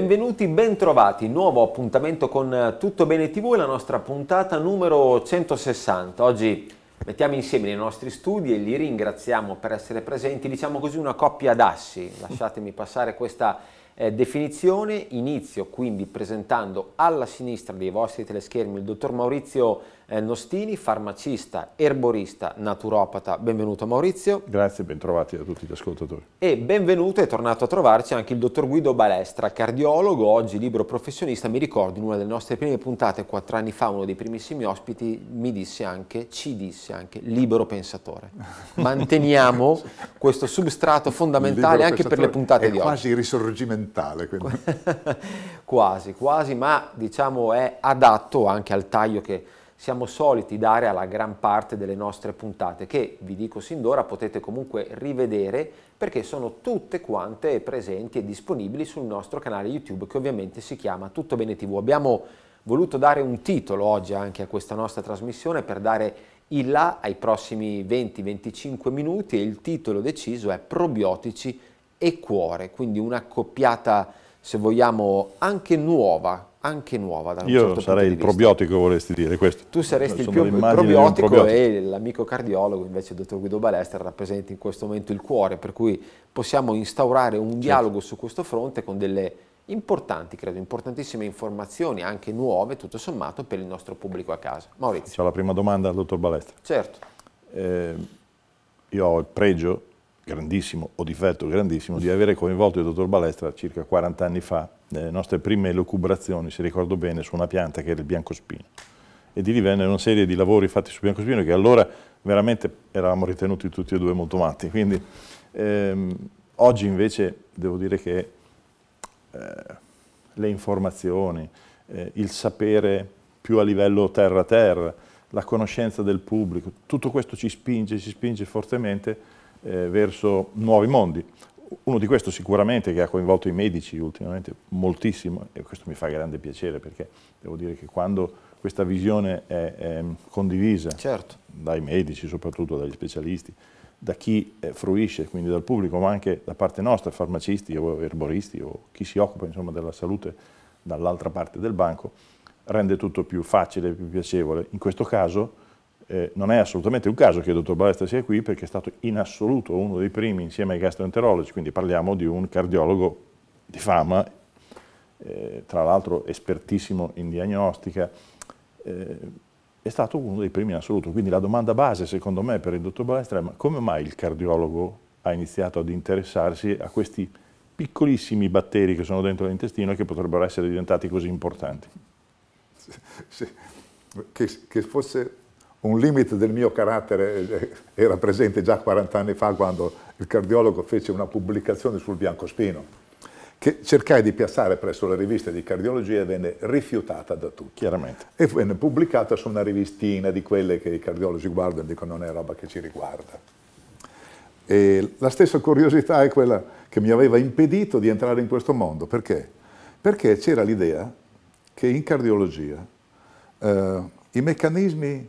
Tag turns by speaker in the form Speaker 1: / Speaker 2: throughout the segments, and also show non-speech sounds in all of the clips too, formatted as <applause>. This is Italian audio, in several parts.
Speaker 1: Benvenuti, bentrovati, nuovo appuntamento con eh, Tutto Bene TV, la nostra puntata numero 160. Oggi mettiamo insieme i nostri studi e li ringraziamo per essere presenti, diciamo così una coppia d'assi, lasciatemi passare questa eh, definizione. Inizio quindi presentando alla sinistra dei vostri teleschermi il dottor Maurizio eh, Nostini, farmacista, erborista, naturopata. Benvenuto Maurizio.
Speaker 2: Grazie, bentrovati a tutti gli ascoltatori.
Speaker 1: E benvenuto, e tornato a trovarci anche il dottor Guido Balestra, cardiologo, oggi libero professionista. Mi ricordo in una delle nostre prime puntate, quattro anni fa, uno dei primissimi ospiti mi disse anche, ci disse anche, libero pensatore. <laughs> Manteniamo questo substrato fondamentale anche per le puntate di oggi. È quasi risorgimentale. <laughs> quasi, quasi, ma diciamo è adatto anche al taglio che siamo soliti dare alla gran parte delle nostre puntate, che vi dico sin d'ora potete comunque rivedere perché sono tutte quante presenti e disponibili sul nostro canale YouTube che ovviamente si chiama Tutto Bene TV. Abbiamo voluto dare un titolo oggi anche a questa nostra trasmissione per dare il là ai prossimi 20-25 minuti e il titolo deciso è probiotici e cuore, quindi una coppiata se vogliamo anche nuova anche nuova da un Io certo sarei il vista.
Speaker 2: probiotico vorresti dire questo. Tu saresti Sono il più probiotico, probiotico
Speaker 1: e l'amico cardiologo invece il dottor Guido Balestra rappresenta in questo momento il cuore per cui possiamo instaurare un certo. dialogo su questo fronte con delle importanti, credo, importantissime informazioni, anche nuove, tutto sommato, per il nostro pubblico a casa.
Speaker 2: Maurizio. Faccio la prima domanda al dottor Balestra. Certo. Eh, io ho il pregio grandissimo o difetto grandissimo di avere coinvolto il dottor Balestra circa 40 anni fa nelle nostre prime locubrazioni, se ricordo bene, su una pianta che era il biancospino. E di lì venne una serie di lavori fatti su biancospino che allora veramente eravamo ritenuti tutti e due molto matti. Quindi ehm, oggi invece devo dire che eh, le informazioni, eh, il sapere più a livello terra-terra, la conoscenza del pubblico, tutto questo ci spinge, ci spinge fortemente eh, verso nuovi mondi. Uno di questi sicuramente che ha coinvolto i medici ultimamente moltissimo e questo mi fa grande piacere perché devo dire che quando questa visione è, è condivisa certo. dai medici, soprattutto dagli specialisti, da chi eh, fruisce, quindi dal pubblico, ma anche da parte nostra, farmacisti o erboristi o chi si occupa insomma, della salute dall'altra parte del banco, rende tutto più facile, più piacevole. In questo caso eh, non è assolutamente un caso che il dottor Balestra sia qui perché è stato in assoluto uno dei primi insieme ai gastroenterologi, quindi parliamo di un cardiologo di fama, eh, tra l'altro espertissimo in diagnostica, eh, è stato uno dei primi in assoluto. Quindi la domanda base secondo me per il dottor Balestra è ma come mai il cardiologo ha iniziato ad interessarsi a questi piccolissimi batteri che sono dentro l'intestino e che potrebbero essere diventati così importanti?
Speaker 3: Che, che fosse un limite del mio carattere eh, era presente già 40 anni fa quando il cardiologo fece una pubblicazione sul biancospino che cercai di piazzare presso la rivista di cardiologia e venne rifiutata da tutti. Chiaramente. E venne pubblicata su una rivistina di quelle che i cardiologi guardano e dicono non è roba che ci riguarda. E la stessa curiosità è quella che mi aveva impedito di entrare in questo mondo. Perché? Perché c'era l'idea che in cardiologia eh, i meccanismi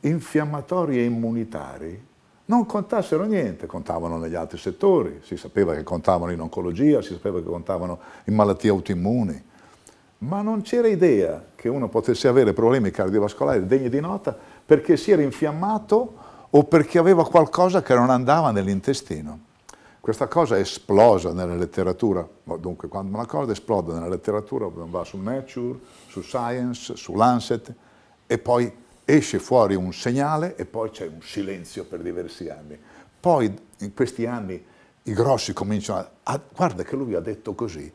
Speaker 3: infiammatori e immunitari non contassero niente, contavano negli altri settori, si sapeva che contavano in oncologia, si sapeva che contavano in malattie autoimmuni, ma non c'era idea che uno potesse avere problemi cardiovascolari degni di nota perché si era infiammato o perché aveva qualcosa che non andava nell'intestino. Questa cosa è esplosa nella letteratura, dunque quando una cosa esplode nella letteratura va su Nature, su Science, su Lancet e poi esce fuori un segnale e poi c'è un silenzio per diversi anni. Poi in questi anni i grossi cominciano a, a, guarda che lui ha detto così,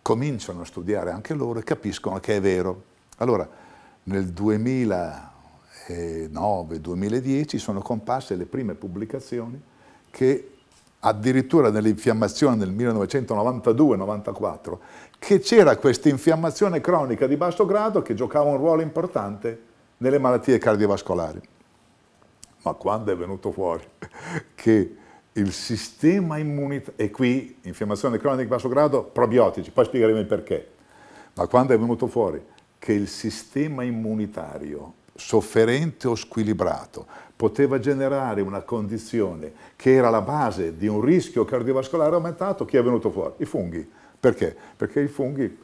Speaker 3: cominciano a studiare anche loro e capiscono che è vero. Allora nel 2009-2010 sono comparse le prime pubblicazioni che addirittura nell'infiammazione del 1992-94, che c'era questa infiammazione cronica di basso grado che giocava un ruolo importante nelle malattie cardiovascolari. Ma quando è venuto fuori <laughs> che il sistema immunitario, e qui infiammazione cronica di basso grado, probiotici, poi spiegheremo il perché, ma quando è venuto fuori che il sistema immunitario sofferente o squilibrato poteva generare una condizione che era la base di un rischio cardiovascolare aumentato, chi è venuto fuori? I funghi. Perché? Perché i funghi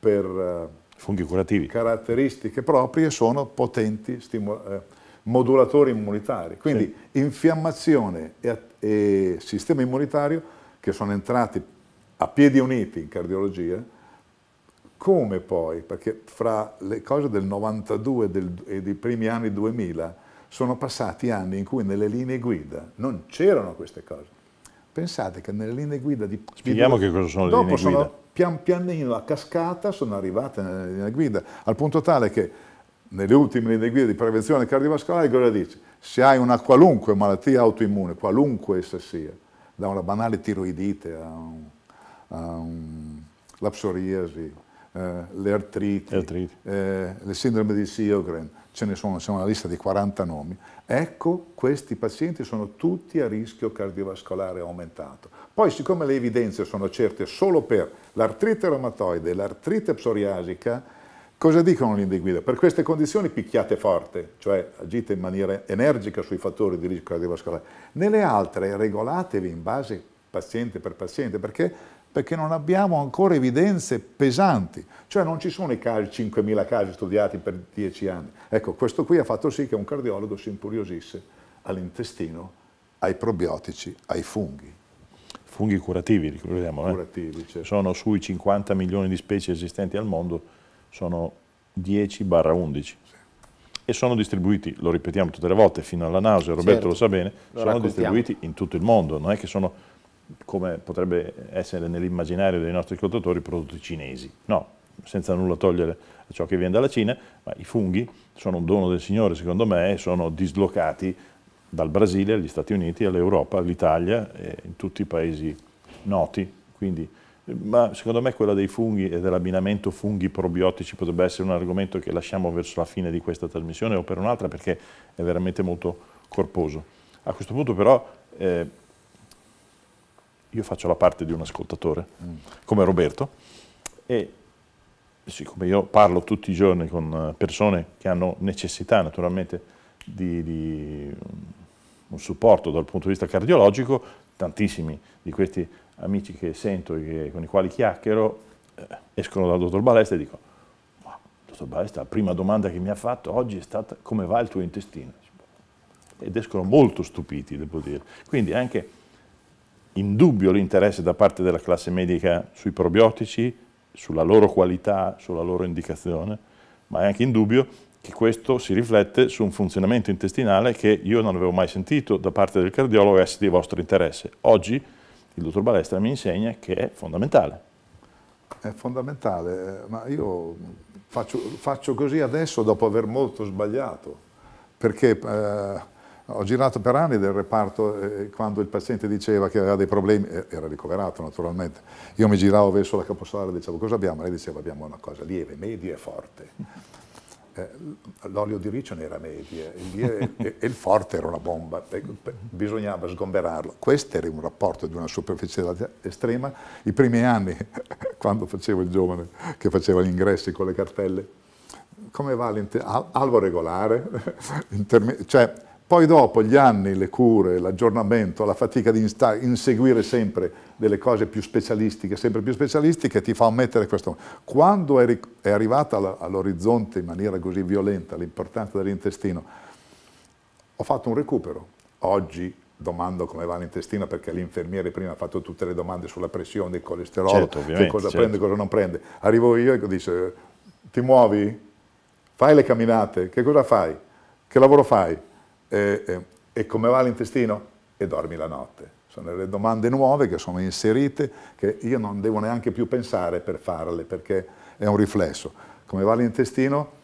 Speaker 3: per eh, funghi curativi. Caratteristiche proprie sono potenti eh, modulatori immunitari, quindi sì. infiammazione e, e, sistema immunitario che sono entrati a piedi uniti in cardiologia, come poi, perché fra le cose del 92 del, e dei primi anni 2000 sono passati anni in cui nelle linee guida non c'erano queste cose. Pensate che nelle linee guida di... Spieghiamo di...
Speaker 2: che cosa sono le linee sono, guida
Speaker 3: pian pianino a cascata sono arrivate nelle linee guida, al punto tale che nelle ultime linee guida di prevenzione cardiovascolare cosa dice? Se hai una qualunque malattia autoimmune, qualunque essa sia, da una banale tiroidite a, un, a un, la psoriasi, eh, le artriti, artriti. Eh, le sindrome di Sjogren, ce ne sono, c'è una lista di 40 nomi, ecco questi pazienti sono tutti a rischio cardiovascolare aumentato. Poi siccome le evidenze sono certe solo per l'artrite reumatoide e l'artrite psoriasica, cosa dicono le linee guida? Per queste condizioni picchiate forte, cioè agite in maniera energica sui fattori di rischio cardiovascolare, nelle altre regolatevi in base paziente per paziente, perché perché non abbiamo ancora evidenze pesanti, cioè non ci sono i casi, 5.000 casi studiati per 10 anni. Ecco, questo qui ha fatto sì che un cardiologo si impuriosisse all'intestino,
Speaker 2: ai probiotici, ai funghi. Funghi curativi, ricordiamo. Eh? Curativi, eh? certo. Sono sui 50 milioni di specie esistenti al mondo, sono 10-11. Sì. E sono distribuiti, lo ripetiamo tutte le volte, fino alla nausea, Roberto certo. lo sa bene, lo sono distribuiti in tutto il mondo, non è che sono come potrebbe essere nell'immaginario dei nostri ascoltatori, prodotti cinesi. No, senza nulla togliere a ciò che viene dalla Cina, ma i funghi sono un dono del Signore, secondo me, e sono dislocati dal Brasile agli Stati Uniti, all'Europa, all'Italia e in tutti i paesi noti. Quindi, ma secondo me quella dei funghi e dell'abbinamento funghi-probiotici potrebbe essere un argomento che lasciamo verso la fine di questa trasmissione o per un'altra perché è veramente molto corposo. A questo punto però eh, io faccio la parte di un ascoltatore, come Roberto, e siccome io parlo tutti i giorni con eh, persone che hanno necessità naturalmente di, di mm, un supporto dal punto di vista cardiologico, tantissimi di questi amici che sento e con i quali chiacchiero eh, escono dal dottor Balesta e dico, ma dottor Balesta, la prima domanda che mi ha fatto oggi è stata come va il tuo intestino? Ed escono molto stupiti, devo dire. Quindi anche indubbio l'interesse da parte della classe medica sui probiotici, sulla loro qualità, sulla loro indicazione, ma è anche indubbio che questo si riflette su un funzionamento intestinale che io non avevo mai sentito da parte del cardiologo essere di vostro interesse. Oggi il dottor Balestra mi insegna che è fondamentale.
Speaker 3: È fondamentale, eh, ma io faccio, faccio così adesso dopo aver molto sbagliato, perché... Eh, ho girato per anni del reparto eh, quando il paziente diceva che aveva dei problemi, eh, era ricoverato naturalmente, io mi giravo verso la capossala e dicevo cosa abbiamo? Lei diceva abbiamo una cosa lieve, media e forte. Eh, l'olio di riccio ne era media e, e, e il forte era una bomba, bisognava sgomberarlo. Questo era un rapporto di una superficie estrema. I primi anni, <laughs> quando facevo il giovane che faceva gli ingressi con le cartelle, come va l'alvo regolare? <laughs> cioè, poi dopo gli anni, le cure, l'aggiornamento, la fatica di inseguire sempre delle cose più specialistiche, sempre più specialistiche, ti fa ammettere questo. Quando è, è arrivata all'orizzonte in maniera così violenta l'importanza dell'intestino, ho fatto un recupero. Oggi domando come va l'intestino perché l'infermiere prima ha fatto tutte le domande sulla pressione, il colesterolo, certo, che cosa certo. prende, cosa non prende. Arrivo io e dice ti muovi? Fai le camminate? Che cosa fai? Che lavoro fai? eh, eh, e come va l'intestino? E dormi la notte. Sono le domande nuove che sono inserite, che io non devo neanche più pensare per farle, perché è un riflesso. Come va l'intestino?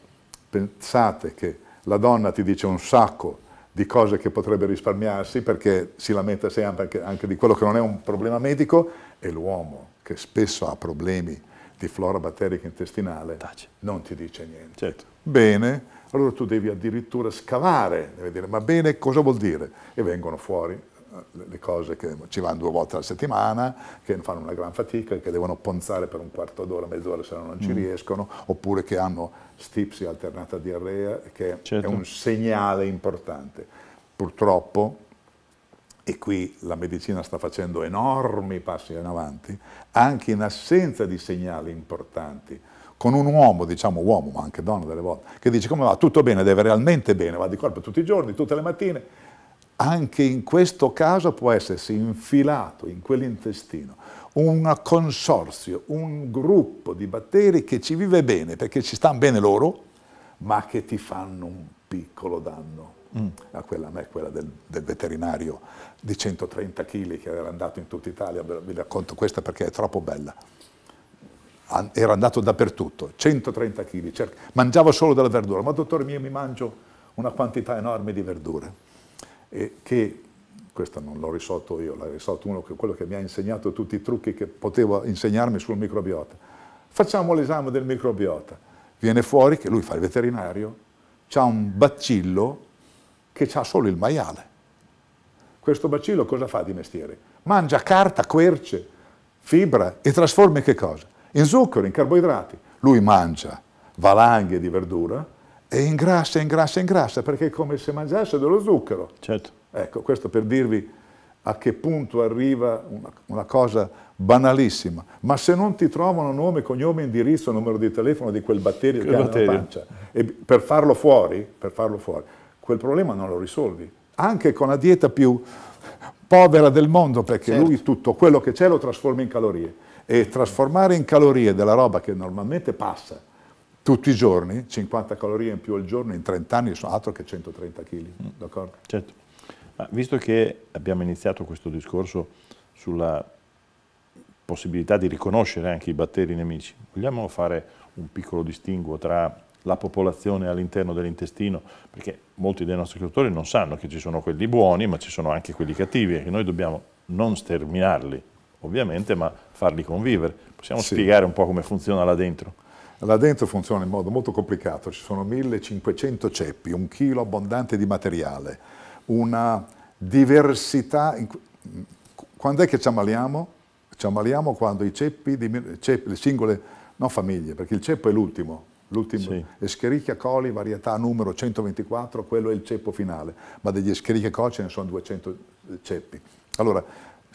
Speaker 3: Pensate che la donna ti dice un sacco di cose che potrebbe risparmiarsi perché si lamenta sempre anche, di quello che non è un problema medico e l'uomo che spesso ha problemi di flora batterica intestinale Tace. non ti dice niente. Certo. Bene, allora tu devi addirittura scavare, devi dire ma bene cosa vuol dire? E vengono fuori eh, le cose che ci vanno due volte alla settimana, che fanno una gran fatica, che devono ponzare per un quarto d'ora, mezz'ora se no non ci mm. riescono, oppure che hanno stipsi alternata diarrea, che certo. è un segnale importante. Purtroppo, e qui la medicina sta facendo enormi passi in avanti, anche in assenza di segnali importanti, con un uomo, diciamo uomo, ma anche donna delle volte, che dice come va, tutto bene, deve realmente bene, va di corpo tutti i giorni, tutte le mattine, anche in questo caso può essersi infilato in quell'intestino un consorzio, un gruppo di batteri che ci vive bene, perché ci stanno bene loro, ma che ti fanno un piccolo danno. Mm. A quella, a me, quella del, del, veterinario di 130 kg che era andato in tutta Italia, vi racconto questa perché è troppo bella era andato dappertutto, 130 kg, cerca, mangiava solo della verdura, ma dottore mio mi mangio una quantità enorme di verdure, e che questo non l'ho risolto io, l'ha risolto uno che, quello che mi ha insegnato tutti i trucchi che potevo insegnarmi sul microbiota. Facciamo l'esame del microbiota, viene fuori che lui fa il veterinario, c'ha un bacillo che ha solo il maiale. Questo bacillo cosa fa di mestiere? Mangia carta, querce, fibra e trasforma in che cosa? in zucchero, in carboidrati. Lui mangia valanghe di verdura e ingrassa, ingrassa, ingrassa, perché è come se mangiasse dello zucchero. Certo. Ecco, questo per dirvi a che punto arriva una, una, cosa banalissima. Ma se non ti trovano nome, cognome, indirizzo, numero di telefono di quel batterio che, che batterio. pancia, e per farlo, fuori, per farlo fuori, quel problema non lo risolvi. Anche con la dieta più povera del mondo, perché certo. lui tutto quello che c'è lo trasforma in calorie e trasformare in calorie della roba che normalmente passa tutti i giorni, 50 calorie in più al giorno in 30 anni sono altro che 130 kg, mm. d'accordo?
Speaker 2: Certo, ma visto che abbiamo iniziato questo discorso sulla possibilità di riconoscere anche i batteri nemici, vogliamo fare un piccolo distinguo tra la popolazione all'interno dell'intestino, perché molti dei nostri cultori non sanno che ci sono quelli buoni, ma ci sono anche quelli cattivi e che noi dobbiamo non sterminarli, ovviamente, ma farli convivere. Possiamo sì. spiegare un po' come funziona là dentro? Là dentro funziona in modo molto complicato, ci sono 1500
Speaker 3: ceppi, un chilo abbondante di materiale, una diversità. Quando è che ci ammaliamo? Ci ammaliamo quando i ceppi, di, ceppi le singole, non famiglie, perché il ceppo è l'ultimo, l'ultimo sì. Escherichia coli, varietà numero 124, quello è il ceppo finale, ma degli Escherichia coli ce ne sono 200 ceppi. Allora,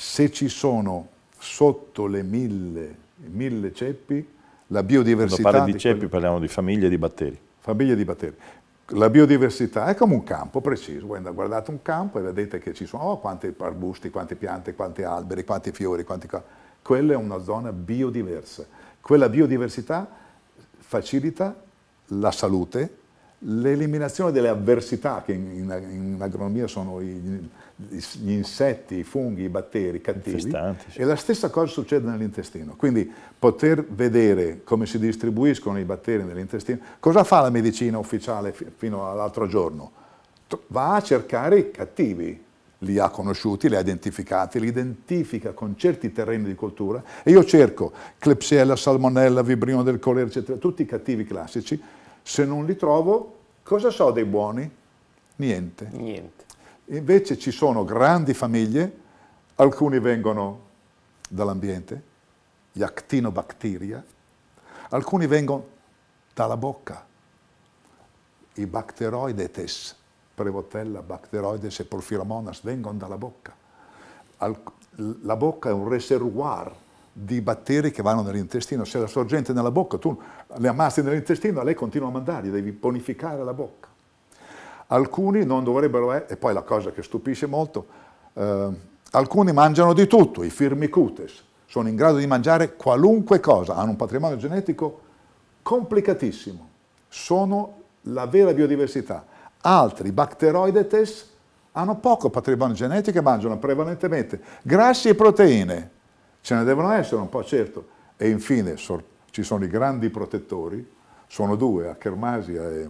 Speaker 3: se ci sono sotto le mille, mille ceppi, la biodiversità... Quando parli di, ceppi quelli...
Speaker 2: parliamo di famiglie di batteri.
Speaker 3: Famiglie di batteri. La biodiversità è come un campo preciso, voi andate, guardate un campo e vedete che ci sono oh, quanti arbusti, quante piante, quanti alberi, quanti fiori, quanti... Quella è una zona biodiversa. Quella biodiversità facilita la salute l'eliminazione delle avversità, che in, in, in agronomia sono gli, gli, insetti, i funghi, i batteri cattivi, sì. e la stessa cosa succede nell'intestino. Quindi poter vedere come si distribuiscono i batteri nell'intestino, cosa fa la medicina ufficiale fino all'altro giorno? Va a cercare i cattivi, li ha conosciuti, li ha identificati, li identifica con certi terreni di coltura e io cerco Klebsiella, Salmonella, Vibrino del colera, eccetera, tutti i cattivi classici, se non li trovo, cosa so dei buoni? Niente. Niente. Invece ci sono grandi famiglie, alcuni vengono dall'ambiente, gli actinobacteria, alcuni vengono dalla bocca, i bacteroides, prevotella, bacteroides e porfiromonas vengono dalla bocca. la bocca è un reservoir di batteri che vanno nell'intestino. Se la sorgente è nella bocca, tu le ammazzi nell'intestino, lei continua a mandarli, devi bonificare la bocca. Alcuni non dovrebbero eh, e poi la cosa che stupisce molto, eh, alcuni mangiano di tutto, i firmicutes, sono in grado di mangiare qualunque cosa, hanno un patrimonio genetico complicatissimo, sono la vera biodiversità. Altri, bacteroidetes, hanno poco patrimonio genetico e mangiano prevalentemente grassi e proteine, Ce ne devono essere un po', certo. E infine ci sono i grandi protettori, sono due, Achermasia e,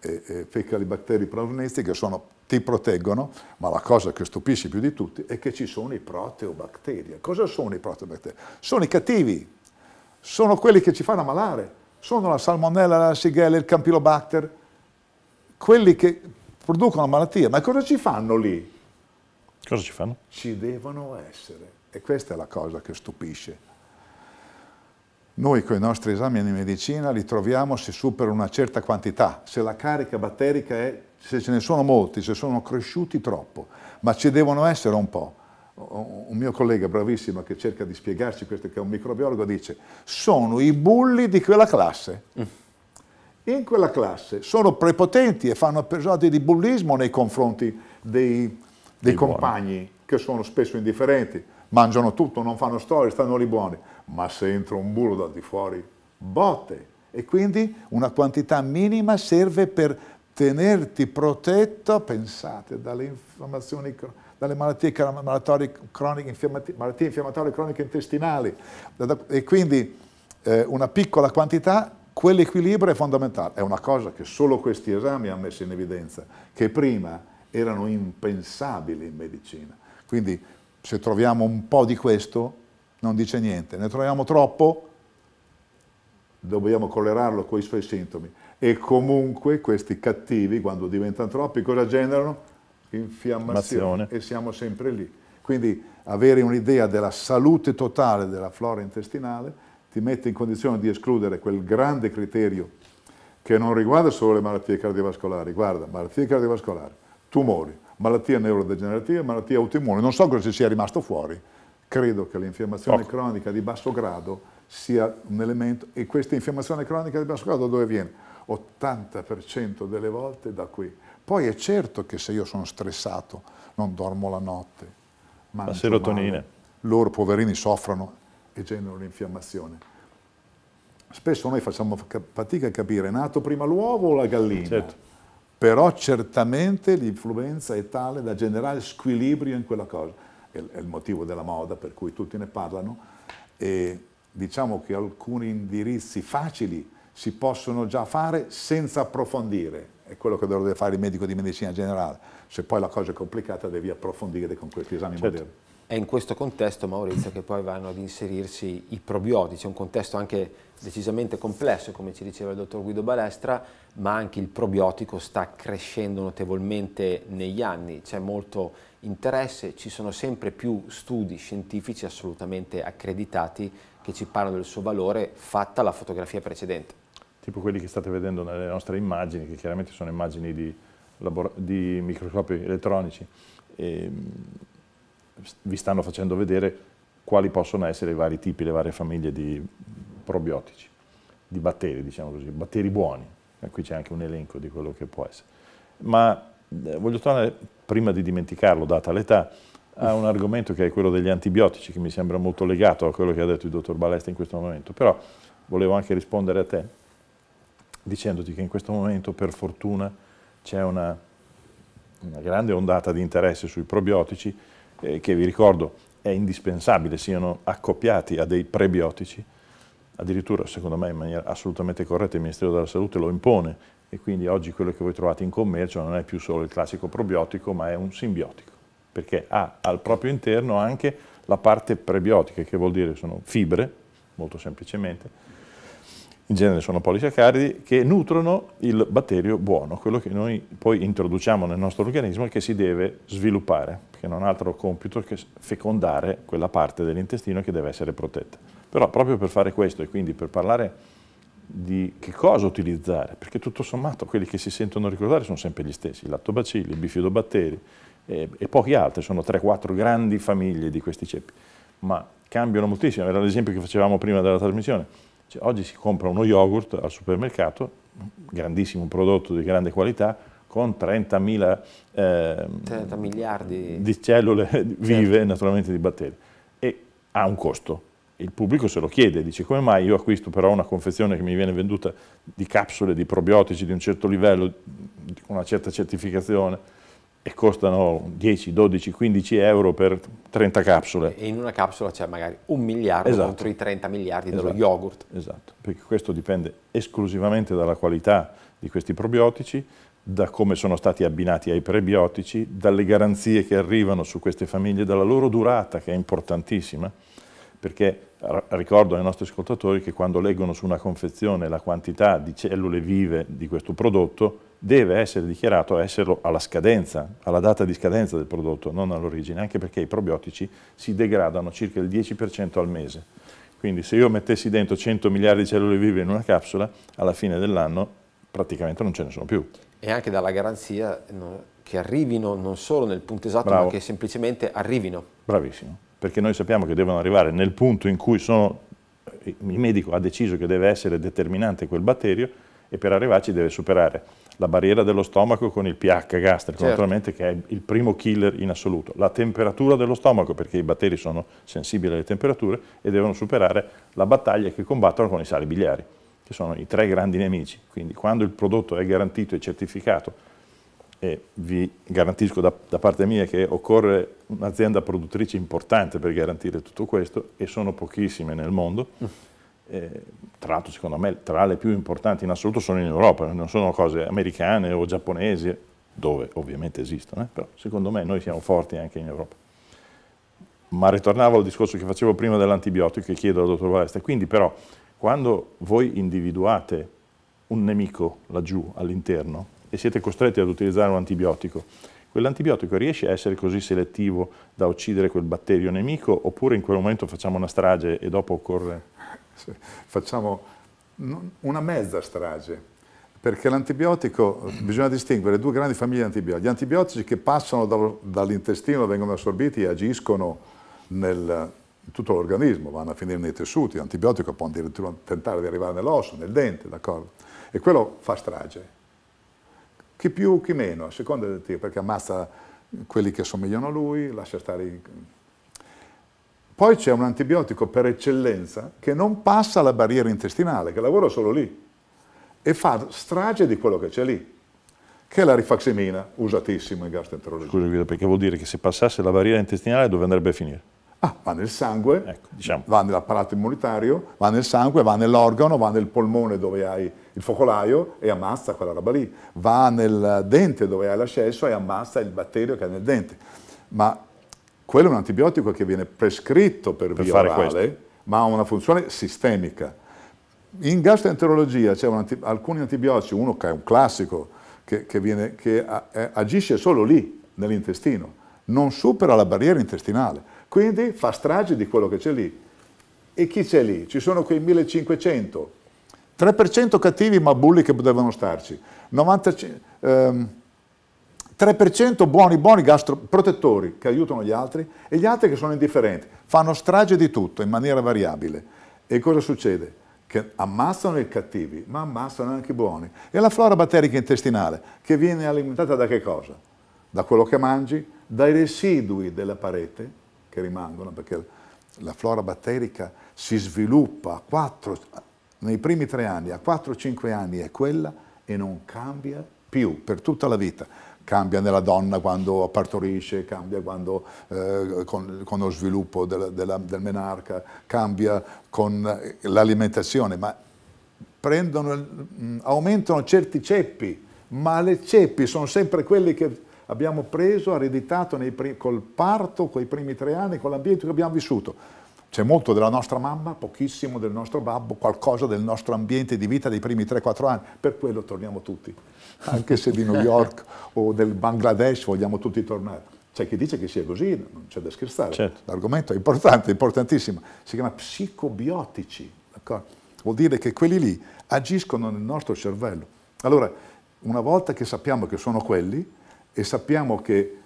Speaker 3: e, e Fecalibatteri provenisti, che sono, ti proteggono, ma la cosa che stupisce più di tutti è che ci sono i proteobatteri. Cosa sono i proteobatteri? Sono i cattivi, sono quelli che ci fanno ammalare, sono la salmonella, la sigella, il campylobacter, quelli che producono malattie. Ma cosa ci fanno lì? Cosa ci fanno? Ci devono essere. E questa è la cosa che stupisce. Noi con i nostri esami di medicina li troviamo se superano una certa quantità, se la carica batterica è, se ce ne sono molti, se sono cresciuti troppo, ma ci devono essere un po'. Un mio collega bravissimo che cerca di spiegarci questo, che è un microbiologo, dice sono i bulli di quella classe. Mm. in quella classe sono prepotenti e fanno episodi di bullismo nei confronti dei dei Di compagni buono. che sono spesso indifferenti, mangiano tutto, non fanno storie, stanno lì buoni, ma se entra un burro da di fuori, botte. E quindi una quantità minima serve per tenerti protetto, pensate, dalle informazioni dalle malattie, croniche, malattie infiammatorie croniche intestinali. E quindi eh, una piccola quantità, quell'equilibrio è fondamentale. È una cosa che solo questi esami hanno messo in evidenza, che prima erano impensabili in medicina. Quindi se troviamo un po' di questo non dice niente, ne troviamo troppo dobbiamo collerarlo con i suoi sintomi. E comunque questi cattivi, quando diventano troppi, cosa generano? Infiammazione. Mazione. E siamo sempre lì. Quindi avere un'idea della salute totale della flora intestinale ti mette in condizione di escludere quel grande criterio che non riguarda solo le malattie cardiovascolari, guarda, malattie cardiovascolari, tumori, malattie neurodegenerative, malattie autoimmune, non so cosa ci sia rimasto fuori, credo che l'infiammazione Poco. cronica di basso grado sia un elemento, e questa infiammazione cronica di basso grado dove viene? 80% delle volte da qui. Poi è certo che se io sono stressato, non dormo la notte, la serotonina. Male, loro poverini soffrono e generano l'infiammazione. Spesso noi facciamo fatica a capire, è nato prima l'uovo o la gallina? Certo però certamente l'influenza è tale da generare squilibrio in quella cosa. È, è il motivo della moda per cui tutti ne parlano e diciamo che alcuni indirizzi facili si possono già fare senza approfondire.
Speaker 1: È quello che dovrebbe fare il medico di medicina generale. Se poi la cosa è complicata devi approfondire con questi esami certo. moderni. È in questo contesto, Maurizio, che poi vanno ad inserirsi i probiotici, un contesto anche decisamente complesso, come ci diceva il dottor Guido Balestra, ma anche il probiotico sta crescendo notevolmente negli anni, c'è molto interesse, ci sono sempre più studi scientifici assolutamente accreditati che ci parlano del suo valore fatta la fotografia precedente. Tipo quelli che state vedendo nelle nostre immagini, che chiaramente
Speaker 2: sono immagini di, di microscopi elettronici. E ehm, vi stanno facendo vedere quali possono essere i vari tipi, le varie famiglie di probiotici, di batteri, diciamo così, batteri buoni. E qui c'è anche un elenco di quello che può essere. Ma eh, voglio tornare, prima di dimenticarlo, data l'età, a un argomento che è quello degli antibiotici, che mi sembra molto legato a quello che ha detto il dottor Balesta in questo momento. Però volevo anche rispondere a te dicendoti che in questo momento, per fortuna, c'è una, una grande ondata di interesse sui probiotici eh, che vi ricordo è indispensabile siano accoppiati a dei prebiotici, addirittura secondo me in maniera assolutamente corretta il Ministero della Salute lo impone e quindi oggi quello che voi trovate in commercio non è più solo il classico probiotico ma è un simbiotico perché ha al proprio interno anche la parte prebiotica che vuol dire sono fibre molto semplicemente in genere sono polisaccaridi, che nutrono il batterio buono, quello che noi poi introduciamo nel nostro organismo e che si deve sviluppare, che non ha altro compito che fecondare quella parte dell'intestino che deve essere protetta. Però proprio per fare questo e quindi per parlare di che cosa utilizzare, perché tutto sommato quelli che si sentono ricordare sono sempre gli stessi, i lattobacilli, i bifidobatteri e, e pochi altri, sono 3-4 grandi famiglie di questi ceppi, ma cambiano moltissimo, era l'esempio che facevamo prima della trasmissione, cioè, oggi si compra uno yogurt al supermercato, grandissimo prodotto di grande qualità, con 30.000 eh, 30 miliardi di cellule certo. vive, certo. naturalmente di batteri, e ha un costo. Il pubblico se lo chiede, dice come mai io acquisto però una confezione che mi viene venduta di capsule, di probiotici di un certo livello, con una certa certificazione, e costano 10, 12, 15 euro per 30 capsule.
Speaker 1: E in una capsula c'è magari un miliardo esatto. contro i 30 miliardi dello esatto. yogurt.
Speaker 2: Esatto, perché questo dipende esclusivamente dalla qualità di questi probiotici, da come sono stati abbinati ai prebiotici, dalle garanzie che arrivano su queste famiglie, dalla loro durata che è importantissima, perché ricordo ai nostri ascoltatori che quando leggono su una confezione la quantità di cellule vive di questo prodotto, deve essere dichiarato esserlo alla scadenza, alla data di scadenza del prodotto, non all'origine, anche perché i probiotici si degradano circa il 10% al mese. Quindi se io mettessi dentro 100 miliardi di cellule vive in una capsula, alla fine dell'anno praticamente non ce ne sono più.
Speaker 1: E anche dalla garanzia che arrivino non solo nel punto esatto, Bravo. ma che semplicemente arrivino.
Speaker 2: Bravissimo, perché noi sappiamo che devono arrivare nel punto in cui sono, eh, il medico ha deciso che deve essere determinante quel batterio e per arrivarci deve superare la barriera dello stomaco con il pH gastrico, certo. naturalmente che è il primo killer in assoluto, la temperatura dello stomaco, perché i batteri sono sensibili alle temperature e devono superare la battaglia che combattono con i sali biliari, che sono i tre grandi nemici. Quindi quando il prodotto è garantito e certificato, e vi garantisco da, da parte mia che occorre un'azienda produttrice importante per garantire tutto questo, e sono pochissime nel mondo, mm eh, tra l'altro secondo me tra le più importanti in assoluto sono in Europa, non sono cose americane o giapponesi, dove ovviamente esistono, eh? però secondo me noi siamo forti anche in Europa. Ma ritornavo al discorso che facevo prima dell'antibiotico e chiedo al dottor Valeste, quindi però quando voi individuate un nemico laggiù all'interno e siete costretti ad utilizzare un antibiotico, quell'antibiotico riesce a essere così selettivo da uccidere quel batterio nemico oppure in quel momento facciamo una strage e dopo occorre facciamo
Speaker 3: una mezza strage, perché l'antibiotico, bisogna distinguere due grandi famiglie di antibiotici. Gli antibiotici che passano dall'intestino, vengono assorbiti e agiscono nel, in tutto l'organismo, vanno a finire nei tessuti, l'antibiotico può addirittura tentare di arrivare nell'osso, nel dente, d'accordo? E quello fa strage. Chi più, chi meno, a seconda del tipo, perché ammazza quelli che somigliano a lui, lascia stare i poi c'è un antibiotico per eccellenza che non passa la barriera intestinale, che lavora solo lì e fa strage di quello che c'è lì, che è la rifaximina, usatissima in gastroenterologia. Scusa
Speaker 2: Guido, perché vuol dire che se passasse la barriera intestinale dove andrebbe a finire?
Speaker 3: Ah, va nel sangue, ecco, diciamo. va nell'apparato immunitario, va nel sangue, va nell'organo, va nel polmone dove hai il focolaio e ammazza quella roba lì, va nel dente dove hai l'ascesso e ammazza il batterio che è nel dente. Ma quello è un antibiotico che viene prescritto per, per via orale, questo. ma ha una funzione sistemica. In gastroenterologia c'è anti, alcuni antibiotici, uno che è un classico, che, che, viene, che agisce solo lì, nell'intestino, non supera la barriera intestinale, quindi fa strage di quello che c'è lì. E chi c'è lì? Ci sono quei 1500, 3% cattivi ma bulli che devono starci, 95, ehm, 3% buoni, buoni gastroprotettori che aiutano gli altri e gli altri che sono indifferenti. Fanno strage di tutto in maniera variabile. E cosa succede? Che ammazzano i cattivi, ma ammazzano anche i buoni. E la flora batterica intestinale, che viene alimentata da che cosa? Da quello che mangi, dai residui della parete, che rimangono, perché la flora batterica si sviluppa 4, nei primi tre anni, a 4-5 anni è quella e non cambia più per tutta la vita cambia nella donna quando partorisce, cambia quando, eh, con, con, lo sviluppo della, della, del menarca, cambia con l'alimentazione, ma prendono, mm, aumentano certi ceppi, ma le ceppi sono sempre quelle che abbiamo preso, ereditato col parto, con i primi tre anni, con l'ambiente che abbiamo vissuto c'è molto della nostra mamma, pochissimo del nostro babbo, qualcosa del nostro ambiente di vita dei primi 3-4 anni, per quello torniamo tutti, <laughs> anche se di New York o del Bangladesh vogliamo tutti tornare. C'è chi dice che sia così, non c'è da scherzare, certo. l'argomento è importante, importantissimo, si chiama psicobiotici, vuol dire che quelli lì agiscono nel nostro cervello. Allora, una volta che sappiamo che sono quelli e sappiamo che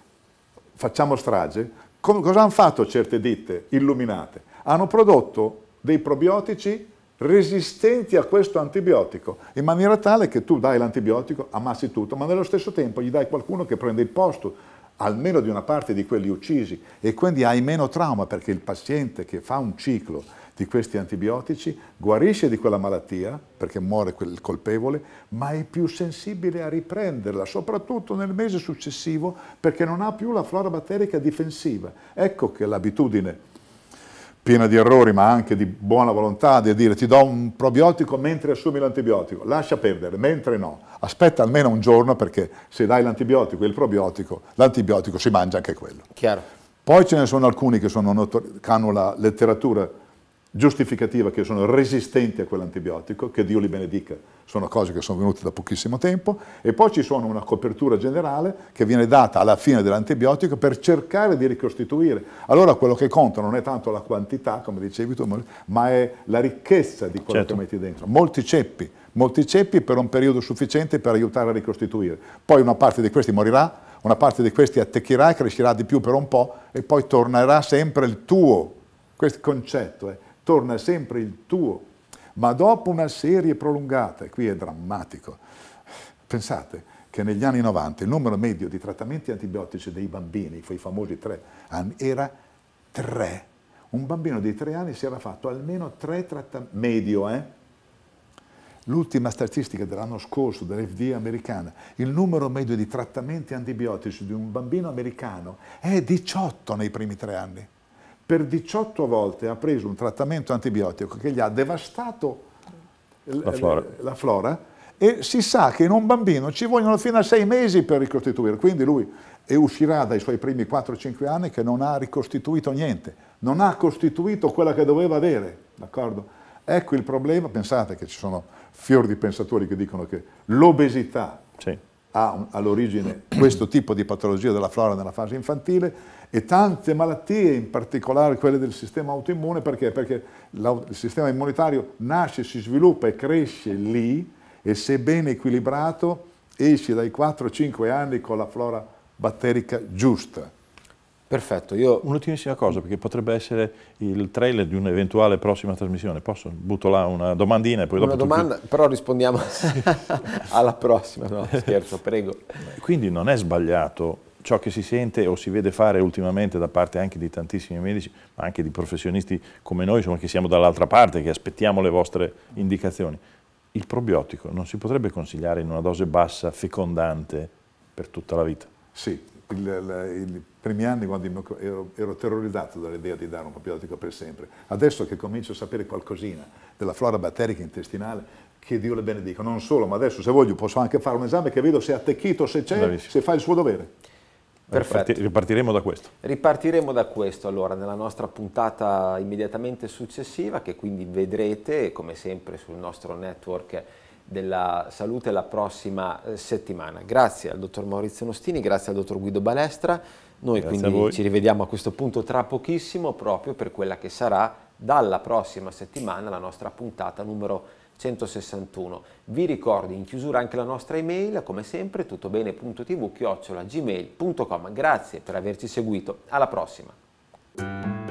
Speaker 3: facciamo strage, cosa hanno fatto certe ditte illuminate? hanno prodotto dei probiotici resistenti a questo antibiotico, in maniera tale che tu dai l'antibiotico, ammazzi tutto, ma nello stesso tempo gli dai qualcuno che prende il posto almeno di una parte di quelli uccisi e quindi hai meno trauma perché il paziente che fa un ciclo di questi antibiotici guarisce di quella malattia perché muore il colpevole, ma è più sensibile a riprenderla, soprattutto nel mese successivo perché non ha più la flora batterica difensiva. Ecco che l'abitudine piena di errori ma anche di buona volontà di dire ti do un probiotico mentre assumi l'antibiotico, lascia perdere, mentre no, aspetta almeno un giorno perché se dai l'antibiotico e il probiotico, l'antibiotico si mangia anche quello. Chiaro. Poi ce ne sono alcuni che, sono che hanno la letteratura giustificativa che sono resistenti a quell'antibiotico, che Dio li benedica, sono cose che sono venute da pochissimo tempo, e poi ci sono una copertura generale che viene data alla fine dell'antibiotico per cercare di ricostituire. Allora quello che conta non è tanto la quantità, come dicevi tu, ma è la ricchezza di quello certo. che metti dentro. Molti ceppi, molti ceppi per un periodo sufficiente per aiutare a ricostituire. Poi una parte di questi morirà, una parte di questi attecchirà, e crescerà di più per un po' e poi tornerà sempre il tuo. Questo concetto è torna sempre il tuo. Ma dopo una serie prolungata, e qui è drammatico, pensate che negli anni 90 il numero medio di trattamenti antibiotici dei bambini, quei famosi tre anni, era tre. Un bambino di tre anni si era fatto almeno tre trattamenti, medio, eh? L'ultima statistica dell'anno scorso dell'FDA americana, il numero medio di trattamenti antibiotici di un bambino americano è 18 nei primi tre anni per 18 volte ha preso un trattamento antibiotico che gli ha devastato la flora. la flora. e si sa che in un bambino ci vogliono fino a 6 mesi per ricostituire, quindi lui uscirà dai suoi primi 4-5 anni che non ha ricostituito niente, non ha costituito quella che doveva avere, Ecco il problema, pensate che ci sono fior di pensatori che dicono che l'obesità sì ha all'origine questo tipo di patologia della flora nella fase infantile e tante malattie, in particolare quelle del sistema autoimmune, perché? Perché il sistema immunitario nasce, si sviluppa e cresce lì e se ben equilibrato esce dai 4-5 anni con la flora
Speaker 2: batterica giusta. Perfetto, io... Un'ultimissima cosa, perché potrebbe essere il trailer di un'eventuale prossima trasmissione. Posso? Butto là una domandina e poi una dopo... Una domanda, tutti...
Speaker 1: però rispondiamo <laughs> alla prossima, no, scherzo, prego.
Speaker 2: Quindi non è sbagliato ciò che si sente o si vede fare ultimamente da parte anche di tantissimi medici, ma anche di professionisti come noi, insomma, che siamo dall'altra parte, che aspettiamo le vostre indicazioni. Il probiotico non si potrebbe consigliare in una dose bassa, fecondante, per tutta la vita? Sì, il, il primi anni quando ero, ero
Speaker 3: terrorizzato dall'idea di dare un probiotico per sempre. Adesso che comincio a sapere qualcosina della flora batterica intestinale, che Dio le benedica. Non solo, ma adesso se voglio posso anche fare un esame che vedo se è attecchito,
Speaker 2: se c'è, se fa il suo
Speaker 1: dovere. Perfetto.
Speaker 2: Ripartiremo da questo.
Speaker 1: Ripartiremo da questo allora nella nostra puntata immediatamente successiva che quindi vedrete come sempre sul nostro network della salute la prossima eh, settimana. Grazie al dottor Maurizio Nostini, grazie al dottor Guido Balestra. Noi Grazie quindi ci rivediamo a questo punto tra pochissimo proprio per quella che sarà dalla prossima settimana la nostra puntata numero 161. Vi ricordo in chiusura anche la nostra email, come sempre tutobene.tv gmailcom Grazie per averci seguito, alla prossima!